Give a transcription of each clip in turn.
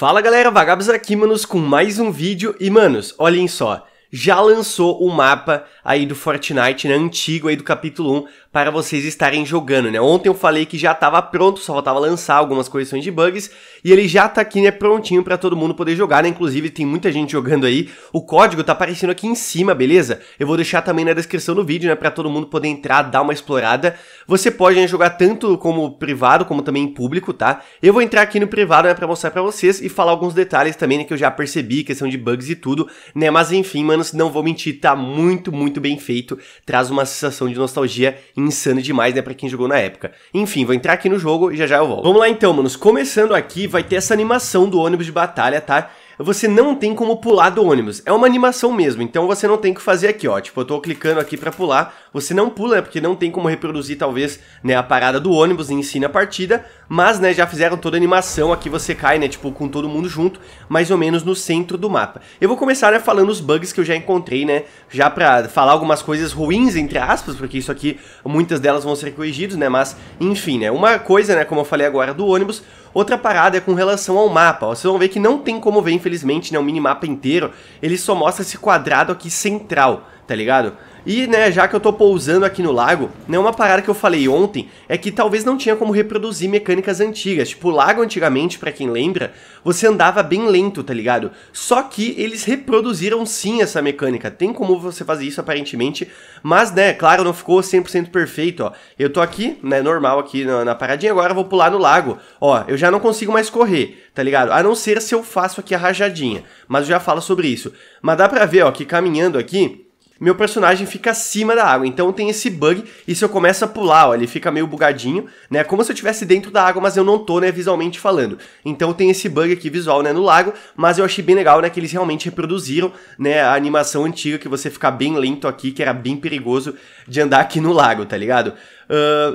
Fala galera, Vagabos aqui, manos, com mais um vídeo e manos, olhem só, já lançou o mapa aí do Fortnite, né, antigo aí do capítulo 1, para vocês estarem jogando, né? Ontem eu falei que já estava pronto, só faltava lançar algumas correções de bugs, e ele já tá aqui, né, prontinho para todo mundo poder jogar, né? Inclusive tem muita gente jogando aí. O código tá aparecendo aqui em cima, beleza? Eu vou deixar também na descrição do vídeo, né, para todo mundo poder entrar, dar uma explorada. Você pode né, jogar tanto como privado, como também em público, tá? Eu vou entrar aqui no privado, né, para mostrar para vocês e falar alguns detalhes também né, que eu já percebi, questão de bugs e tudo, né? Mas enfim, mano, anos, não vou mentir, tá muito, muito bem feito, traz uma sensação de nostalgia insana demais, né, pra quem jogou na época. Enfim, vou entrar aqui no jogo e já já eu volto. Vamos lá então, manos, começando aqui, vai ter essa animação do ônibus de batalha, tá? você não tem como pular do ônibus. É uma animação mesmo, então você não tem que fazer aqui, ó. Tipo, eu tô clicando aqui para pular, você não pula, né, porque não tem como reproduzir, talvez, né, a parada do ônibus em si na partida, mas, né, já fizeram toda a animação, aqui você cai, né, tipo, com todo mundo junto, mais ou menos no centro do mapa. Eu vou começar, né, falando os bugs que eu já encontrei, né, já pra falar algumas coisas ruins, entre aspas, porque isso aqui, muitas delas vão ser corrigidas, né, mas, enfim, né, uma coisa, né, como eu falei agora do ônibus, Outra parada é com relação ao mapa, ó. vocês vão ver que não tem como ver, infelizmente, né, o minimapa inteiro, ele só mostra esse quadrado aqui central, tá ligado? E, né, já que eu tô pousando aqui no lago, né, uma parada que eu falei ontem é que talvez não tinha como reproduzir mecânicas antigas. Tipo, o lago antigamente, para quem lembra, você andava bem lento, tá ligado? Só que eles reproduziram sim essa mecânica. Tem como você fazer isso aparentemente, mas, né, claro, não ficou 100% perfeito, ó. Eu tô aqui, né, normal aqui na, na paradinha, agora eu vou pular no lago. Ó, eu já não consigo mais correr, tá ligado? A não ser se eu faço aqui a rajadinha, mas eu já falo sobre isso. Mas dá pra ver, ó, que caminhando aqui meu personagem fica acima da água. Então tem esse bug, e se eu começo a pular, ó, ele fica meio bugadinho, né? Como se eu estivesse dentro da água, mas eu não tô, né, visualmente falando. Então tem esse bug aqui visual, né, no lago, mas eu achei bem legal, né, que eles realmente reproduziram, né, a animação antiga, que você fica bem lento aqui, que era bem perigoso de andar aqui no lago, tá ligado?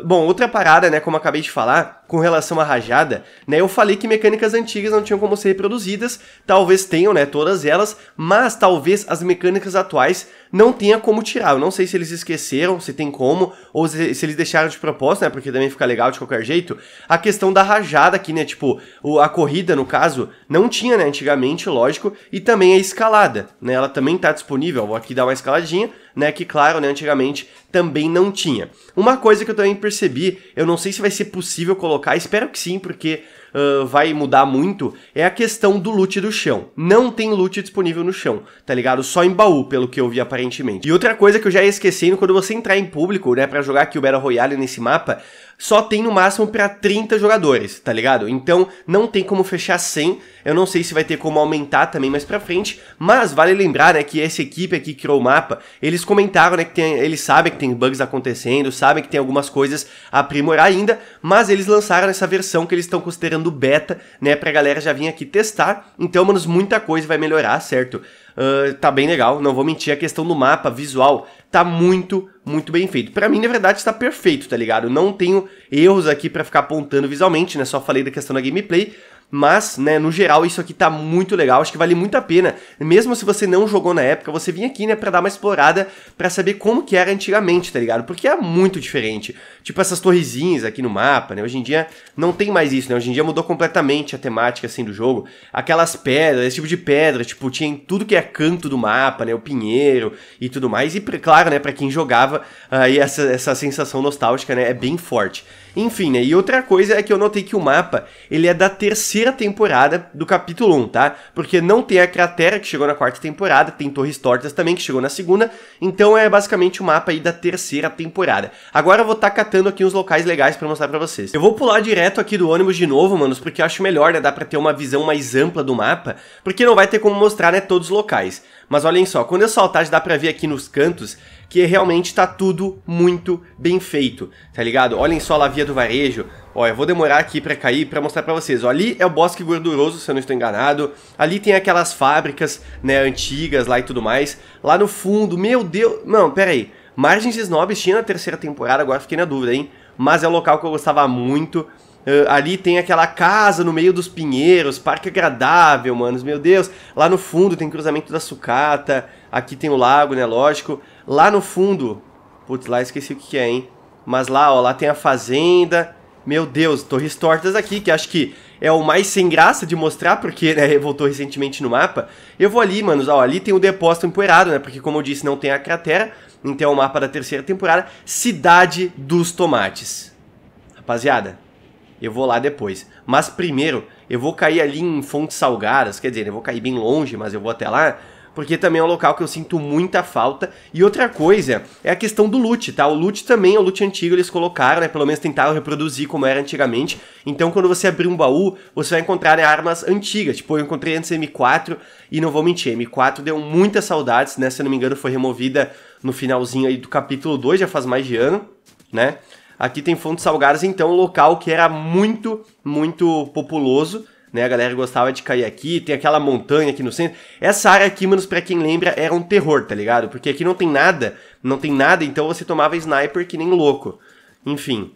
bom, outra parada, né, como acabei de falar, com relação à rajada, né, eu falei que mecânicas antigas não tinham como ser reproduzidas, talvez tenham, né, todas elas, mas talvez as mecânicas atuais não tenha como tirar. Eu não sei se eles esqueceram, se tem como, ou se, se eles deixaram de propósito, né, porque também fica legal de qualquer jeito. A questão da rajada aqui, né, tipo, o, a corrida, no caso, não tinha, né, antigamente, lógico, e também a escalada, né, ela também tá disponível, vou aqui dar uma escaladinha, né, que claro, né, antigamente também não tinha. Uma coisa que eu também percebi, eu não sei se vai ser possível colocar, espero que sim, porque vai mudar muito é a questão do loot do chão. Não tem loot disponível no chão, tá ligado? Só em baú, pelo que eu vi aparentemente. E outra coisa que eu já ia esquecendo, quando você entrar em público, né, para jogar aqui o Battle Royale nesse mapa, só tem no máximo para 30 jogadores, tá ligado? Então não tem como fechar 100. Eu não sei se vai ter como aumentar também mais para frente, mas vale lembrar, né, que essa equipe aqui que criou o mapa, eles comentaram, né, que tem, eles sabem que tem bugs acontecendo, sabem que tem algumas coisas a aprimorar ainda, mas eles lançaram essa versão que eles estão considerando do beta, né, pra galera já vir aqui testar. Então, mano, muita coisa vai melhorar, certo? Uh, tá bem legal, não vou mentir, a questão do mapa visual tá muito, muito bem feito. Para mim, na verdade, está perfeito, tá ligado? Não tenho erros aqui para ficar apontando visualmente, né? Só falei da questão da gameplay, mas, né, no geral, isso aqui tá muito legal, acho que vale muito a pena. Mesmo se você não jogou na época, você vir aqui, né, pra dar uma explorada, para saber como que era antigamente, tá ligado? Porque é muito diferente. Tipo essas torrezinhas aqui no mapa, né, hoje em dia não tem mais isso, né, hoje em dia mudou completamente a temática, assim, do jogo. Aquelas pedras, esse tipo de pedra, tipo, tinha em tudo que é canto do mapa, né, o pinheiro e tudo mais. E, claro, né, pra quem jogava, aí essa, essa sensação nostálgica, né, é bem forte. Enfim, né? E outra coisa é que eu notei que o mapa, ele é da terceira temporada do capítulo 1, tá? Porque não tem a cratera que chegou na quarta temporada, tem Torres Tortas também que chegou na segunda, então é basicamente o mapa aí da terceira temporada. Agora eu vou estar tá catando aqui uns locais legais para mostrar para vocês. Eu vou pular direto aqui do ônibus de novo, manos, porque eu acho melhor, né? Dá pra ter uma visão mais ampla do mapa, porque não vai ter como mostrar, né, todos os locais. Mas olhem só, quando eu saltar, dá pra ver aqui nos cantos que realmente tá tudo muito bem feito, tá ligado? Olhem só a via do varejo. Ó, eu vou demorar aqui pra cair pra mostrar pra vocês. Ó, ali é o bosque gorduroso, se eu não estou enganado. Ali tem aquelas fábricas, né, antigas lá e tudo mais. Lá no fundo, meu Deus... Não, pera aí. Margens Snobs tinha na terceira temporada, agora fiquei na dúvida, hein? Mas é um local que eu gostava muito. Uh, ali tem aquela casa no meio dos pinheiros, parque agradável, manos, meu Deus. Lá no fundo tem cruzamento da sucata, aqui tem o lago, né, lógico. Lá no fundo, putz, lá esqueci o que, que é, hein. Mas lá, ó, lá tem a fazenda. Meu Deus, Torres Tortas aqui, que acho que é o mais sem graça de mostrar, porque, né, voltou recentemente no mapa. Eu vou ali, manos, ó, ali tem o depósito empoeirado, né, porque como eu disse, não tem a cratera. Então é o mapa da terceira temporada, Cidade dos Tomates. Rapaziada, eu vou lá depois. Mas primeiro, eu vou cair ali em Fontes Salgadas, quer dizer, eu vou cair bem longe, mas eu vou até lá, porque também é um local que eu sinto muita falta. E outra coisa é a questão do loot, tá? O loot também é o loot antigo, eles colocaram, né? Pelo menos tentaram reproduzir como era antigamente. Então, quando você abrir um baú, você vai encontrar né, armas antigas. Tipo, eu encontrei antes M4 e não vou mentir, M4 deu muitas saudades, né? Se eu não me engano, foi removida no finalzinho aí do capítulo 2, já faz mais de ano, né? Aqui tem fontes salgadas, então, um local que era muito, muito populoso. Né, a galera gostava de cair aqui, tem aquela montanha aqui no centro. Essa área aqui, manos, pra quem lembra, era um terror, tá ligado? Porque aqui não tem nada, não tem nada, então você tomava sniper que nem louco. Enfim.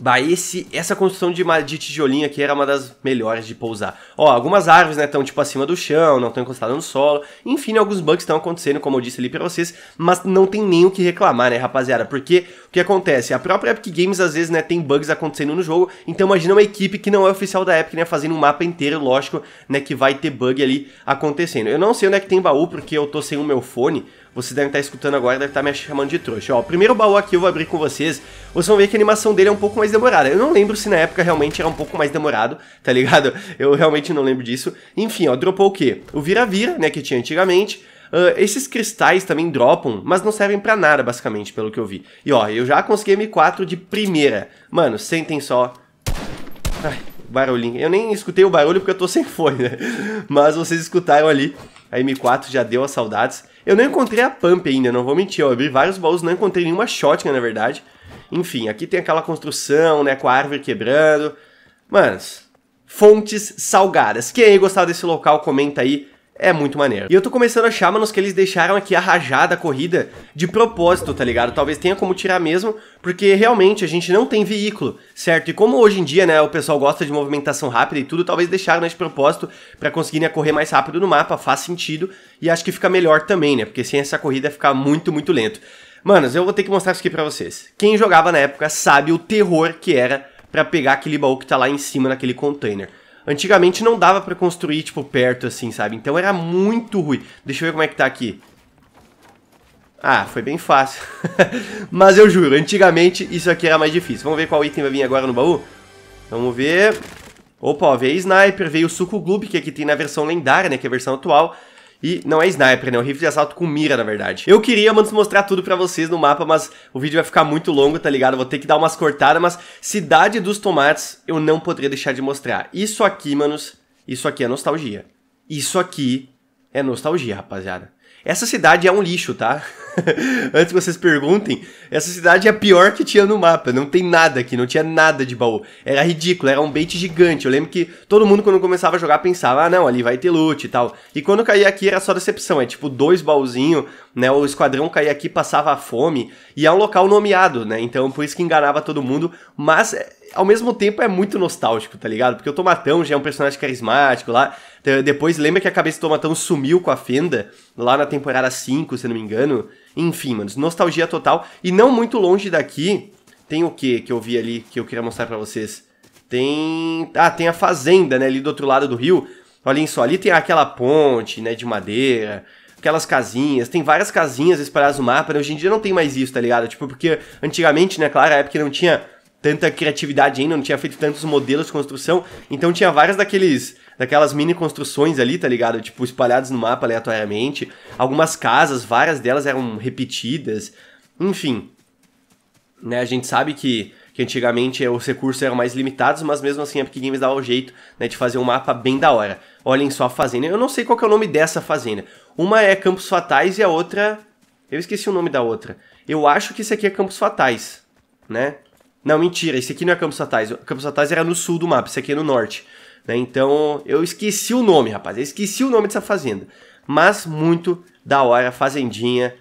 Bah, esse, essa construção de, de tijolinho aqui era uma das melhores de pousar. Ó, algumas árvores, né, estão tipo acima do chão, não estão encostadas no solo. Enfim, alguns bugs estão acontecendo, como eu disse ali pra vocês, mas não tem nem o que reclamar, né, rapaziada? Porque que acontece? A própria Epic Games, às vezes, né, tem bugs acontecendo no jogo, então imagina uma equipe que não é oficial da Epic, né, fazendo um mapa inteiro, lógico, né, que vai ter bug ali acontecendo. Eu não sei onde é que tem baú, porque eu tô sem o meu fone, vocês devem estar escutando agora, devem estar me chamando de trouxa. Ó, o primeiro baú aqui eu vou abrir com vocês, vocês vão ver que a animação dele é um pouco mais demorada. Eu não lembro se na época realmente era um pouco mais demorado, tá ligado? Eu realmente não lembro disso. Enfim, ó, dropou o quê? O vira-vira, né, que tinha antigamente, Uh, esses cristais também dropam, mas não servem para nada, basicamente, pelo que eu vi. E ó, eu já consegui M4 de primeira. Mano, sentem só. Ai, barulhinho. Eu nem escutei o barulho porque eu tô sem fone, né? Mas vocês escutaram ali. A M4 já deu as saudades. Eu não encontrei a pump ainda, não vou mentir. Eu abri vários baús, não encontrei nenhuma shotgun, né, na verdade. Enfim, aqui tem aquela construção, né? Com a árvore quebrando. Manos, fontes salgadas. Quem aí gostava desse local, comenta aí é muito maneiro. E eu tô começando a achar, manos, que eles deixaram aqui a rajada, a corrida, de propósito, tá ligado? Talvez tenha como tirar mesmo, porque realmente a gente não tem veículo, certo? E como hoje em dia, né, o pessoal gosta de movimentação rápida e tudo, talvez deixaram de propósito para conseguirem correr mais rápido no mapa, faz sentido, e acho que fica melhor também, né? Porque sem essa corrida fica muito, muito lento. Manos, eu vou ter que mostrar isso aqui pra vocês. Quem jogava na época sabe o terror que era para pegar aquele baú que tá lá em cima naquele container. Antigamente não dava pra construir, tipo, perto assim, sabe? Então era muito ruim. Deixa eu ver como é que tá aqui. Ah, foi bem fácil. Mas eu juro, antigamente isso aqui era mais difícil. Vamos ver qual item vai vir agora no baú? Vamos ver... Opa, ó, veio Sniper, veio o Suco Gloob, que aqui tem na versão lendária, né, que é a versão atual. E não é sniper, né? É um rifle de assalto com mira, na verdade. Eu queria, mano, mostrar tudo pra vocês no mapa, mas o vídeo vai ficar muito longo, tá ligado? vou ter que dar umas cortadas, mas Cidade dos Tomates eu não poderia deixar de mostrar. Isso aqui, manos, isso aqui é nostalgia. Isso aqui é nostalgia, rapaziada. Essa cidade é um lixo, tá? Antes que vocês perguntem, essa cidade é a pior que tinha no mapa. Não tem nada aqui, não tinha nada de baú. Era ridículo, era um bait gigante. Eu lembro que todo mundo, quando começava a jogar, pensava: ah, não, ali vai ter loot e tal. E quando caía aqui era só decepção. É tipo dois baúzinhos, né? O esquadrão caía aqui, passava a fome. E é um local nomeado, né? Então por isso que enganava todo mundo. Mas ao mesmo tempo é muito nostálgico, tá ligado? Porque o Tomatão já é um personagem carismático lá. Depois lembra que a cabeça do Tomatão sumiu com a Fenda lá na temporada 5, se não me engano. Enfim, mano, nostalgia total. E não muito longe daqui tem o que que eu vi ali que eu queria mostrar para vocês? Tem, ah, tem a fazenda, né, ali do outro lado do rio. Olhem só, ali tem aquela ponte, né, de madeira aquelas casinhas, tem várias casinhas espalhadas no mapa, né? hoje em dia não tem mais isso, tá ligado? Tipo, porque antigamente, né, claro, a época não tinha tanta criatividade ainda, não tinha feito tantos modelos de construção, então tinha várias daqueles daquelas mini construções ali, tá ligado? Tipo espalhadas no mapa aleatoriamente, algumas casas, várias delas eram repetidas. Enfim, né, a gente sabe que que antigamente os recursos eram mais limitados, mas mesmo assim a Epic Games dava o jeito né, de fazer um mapa bem da hora. Olhem só a fazenda. Eu não sei qual é o nome dessa fazenda. Uma é Campos Fatais e a outra. Eu esqueci o nome da outra. Eu acho que isso aqui é Campos Fatais, né? Não, mentira, esse aqui não é Campos Satais. Campos Satais era no sul do mapa, esse aqui é no norte. Né? Então, eu esqueci o nome, rapaz. Eu esqueci o nome dessa fazenda. Mas muito da hora, fazendinha.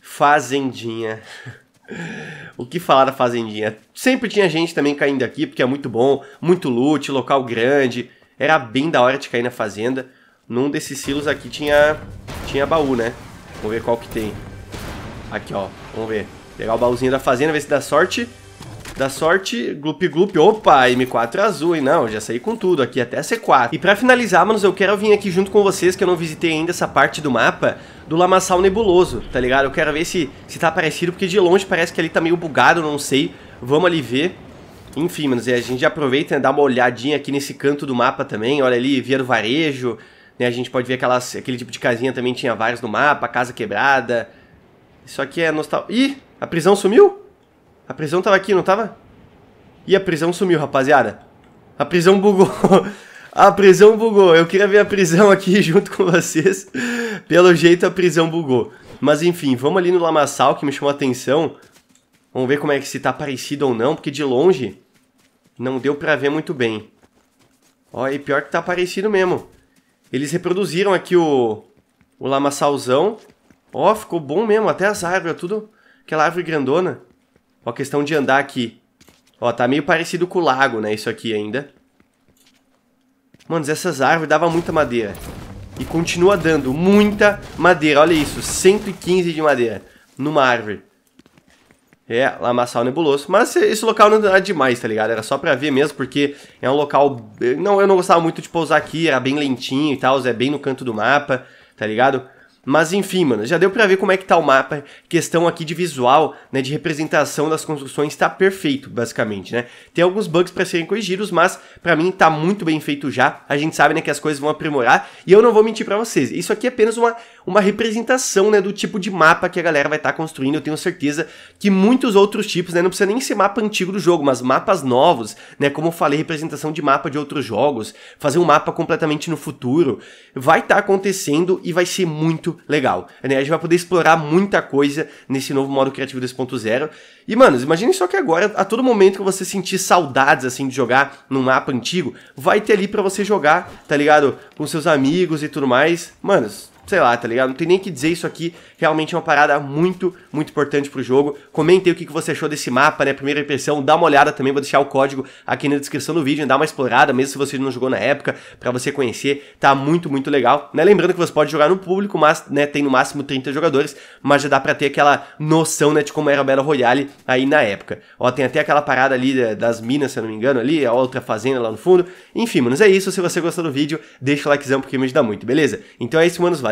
Fazendinha. o que falar da fazendinha? Sempre tinha gente também caindo aqui, porque é muito bom, muito loot, local grande. Era bem da hora de cair na fazenda. Num desses silos aqui tinha, tinha baú, né? Vamos ver qual que tem. Aqui, ó. Vamos ver. Pegar o baúzinho da fazenda, ver se dá sorte. Da sorte, glup glup, opa, M4 é azul, e não, já saí com tudo aqui, até C4. E pra finalizar, manos, eu quero vir aqui junto com vocês, que eu não visitei ainda essa parte do mapa, do lamaçal nebuloso, tá ligado? Eu quero ver se, se tá parecido, porque de longe parece que ali tá meio bugado, não sei. Vamos ali ver. Enfim, manos, e a gente aproveita, né, dá uma olhadinha aqui nesse canto do mapa também, olha ali, via do varejo, né, a gente pode ver aquelas, aquele tipo de casinha também tinha vários no mapa, casa quebrada. Isso aqui é nostal Ih, a prisão sumiu? A prisão tava aqui, não tava? E a prisão sumiu, rapaziada. A prisão bugou. A prisão bugou. Eu queria ver a prisão aqui junto com vocês. Pelo jeito, a prisão bugou. Mas enfim, vamos ali no lamaçal que me chamou a atenção. Vamos ver como é que se tá parecido ou não, porque de longe não deu pra ver muito bem. Ó, e pior que tá parecido mesmo. Eles reproduziram aqui o, o lamaçalzão. Ó, ficou bom mesmo, até as árvores, tudo. Aquela árvore grandona. Ó, a questão de andar aqui. Ó, tá meio parecido com o lago, né? Isso aqui ainda. Mano, essas árvores dava muita madeira. E continua dando muita madeira. Olha isso, 115 de madeira numa árvore. É, o é nebuloso. Mas esse local não era demais, tá ligado? Era só pra ver mesmo, porque é um local... Eh, não, eu não gostava muito de pousar aqui, era bem lentinho e tal, é bem no canto do mapa, tá ligado? Mas enfim, mano, já deu pra ver como é que tá o mapa. Questão aqui de visual, né, de representação das construções tá perfeito, basicamente, né? Tem alguns bugs para serem corrigidos, mas para mim tá muito bem feito já. A gente sabe, né, que as coisas vão aprimorar. E eu não vou mentir para vocês, isso aqui é apenas uma, uma representação, né, do tipo de mapa que a galera vai estar tá construindo. Eu tenho certeza que muitos outros tipos, né, não precisa nem ser mapa antigo do jogo, mas mapas novos, né, como eu falei, representação de mapa de outros jogos, fazer um mapa completamente no futuro, vai estar tá acontecendo e vai ser muito legal. legal. Né, a gente vai poder explorar muita coisa nesse novo modo criativo 2.0. E, mano imagine só que agora, a todo momento que você sentir saudades, assim, de jogar num mapa antigo, vai ter ali para você jogar, tá ligado? Com seus amigos e tudo mais. Manos, sei lá, tá ligado? Não tem nem que dizer isso aqui. Realmente é uma parada muito, muito importante pro jogo. Comentem o que, que você achou desse mapa, né? Primeira impressão, dá uma olhada também. Vou deixar o código aqui na descrição do vídeo. Dá uma explorada, mesmo se você não jogou na época, para você conhecer. Tá muito, muito legal. Né? Lembrando que você pode jogar no público, mas né, tem no máximo 30 jogadores. Mas já dá pra ter aquela noção, né, de como era o Battle Royale aí na época. Ó, tem até aquela parada ali das minas, se eu não me engano, ali. A outra fazenda lá no fundo. Enfim, manos, é isso. Se você gostou do vídeo, deixa o likezão porque me ajuda muito, beleza? Então é isso, manos. Valeu